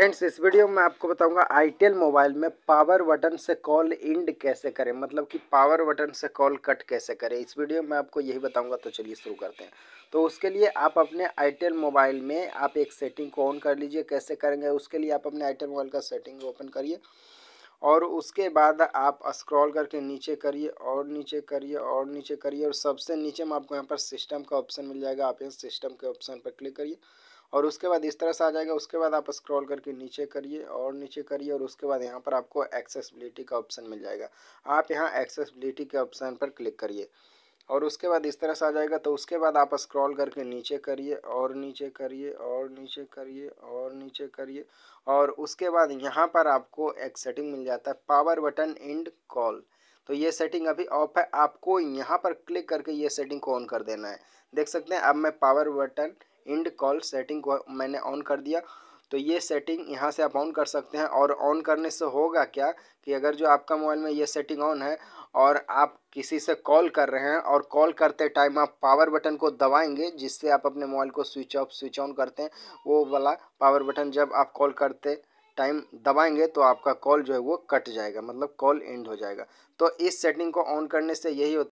friends इस video में आपको बताऊंगा आई मोबाइल में पावर बटन से कॉल इंड कैसे करें मतलब कि पावर बटन से कॉल कट कैसे करें इस वीडियो में आपको यही बताऊंगा तो चलिए शुरू करते हैं तो उसके लिए आप अपने आई मोबाइल में आप एक सेटिंग को ऑन कर लीजिए कैसे करेंगे उसके लिए आप अपने आई मोबाइल का सेटिंग ओपन करिए और उसके बाद आप स्क्रॉल करके नीचे करिए और नीचे करिए और नीचे करिए और सबसे नीचे में आपको यहाँ पर सिस्टम का ऑप्शन मिल जाएगा आप यहाँ सिस्टम के ऑप्शन पर क्लिक करिए और उसके बाद इस तरह से आ जाएगा उसके बाद आप स्क्रॉल करके नीचे करिए और नीचे करिए और उसके बाद यहाँ पर आपको एक्सेसबिलिटी का ऑप्शन मिल जाएगा आप यहाँ एक्सेसबिलिटी के ऑप्शन पर क्लिक करिए और उसके बाद इस तरह से आ जाएगा तो उसके बाद आप स्क्रॉल करके नीचे करिए और नीचे करिए और नीचे करिए और नीचे करिए और उसके बाद यहाँ पर आपको एक सेटिंग मिल जाता है पावर बटन एंड कॉल तो ये सेटिंग अभी ऑफ है आपको यहाँ पर क्लिक करके ये सेटिंग को ऑन कर देना है देख सकते हैं अब मैं power button end call setting को मैंने ऑन कर दिया तो ये सेटिंग यहाँ से आप ऑन कर सकते हैं और ऑन करने से होगा क्या कि अगर जो आपका मोबाइल में ये सेटिंग ऑन है और आप किसी से कॉल कर रहे हैं और कॉल करते टाइम आप पावर बटन को दबाएंगे जिससे आप अपने मोबाइल को स्विच ऑफ स्विच ऑन करते हैं वो वाला पावर बटन जब आप कॉल करते टाइम दबाएंगे तो आपका कॉल जो है वो कट जाएगा मतलब कॉल एंड हो जाएगा तो इस सेटिंग को ऑन करने से यही